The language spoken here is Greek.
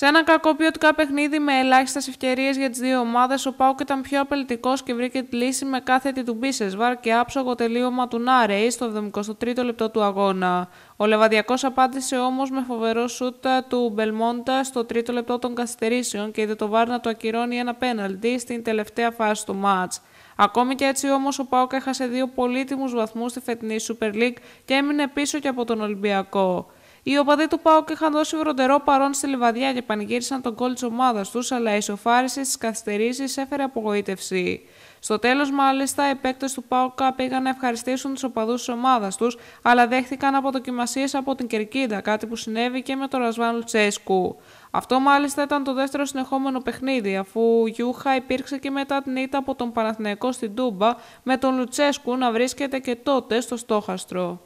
Σε ένα κακό ποιοτικά παιχνίδι με ελάχιστες ευκαιρίες για τις δύο ομάδες, ο Πάουκ ήταν πιο απελητικό και βρήκε τη λύση με κάθετη του Μπίσεσβαρ και άψογο τελείωμα του Νάρεϊ στο 73ο λεπτό του αγώνα. Ο Λεβαδιακός απάντησε όμως με φοβερό σούτα του αγωνα ο λεβαδιακο απαντησε ομω με φοβερο σουτ του μπελμοντα στο 3ο λεπτό των καθυστερήσεων και είδε το Βάρ να το ακυρώνει ένα πέναλτι στην τελευταία φάση του μάτ. Ακόμη και έτσι όμως ο Πάουκ έχασε δύο πολύτιμους βαθμούς στη φετινή Super League και έμεινε πίσω και από τον Ολυμπιακό. Οι οπαδοί του Πάουκ είχαν δώσει βροντερό παρόν στη λιβαδιά και πανηγύρισαν τον κόλ της ομάδας τους, αλλά η σοφάριση στις καθυστερήσεις έφερε απογοήτευση. Στο τέλος, μάλιστα, οι παίκτες του Πάουκ πήγαν να ευχαριστήσουν τους οπαδούς της ομάδας τους, αλλά δέχτηκαν αποδοκιμασίες από την Κερκίδα, κάτι που συνέβη και με τον Ρασβάν Λουτσέσκου. Αυτό μάλιστα ήταν το δεύτερο συνεχόμενο παιχνίδι, αφού Γιούχα υπήρξε και μετά την ήττα από τον Παναθηναϊκό στην Τούμπα, με τον Λουτσέσκου να βρίσκεται και τότε στο στόχαστρο.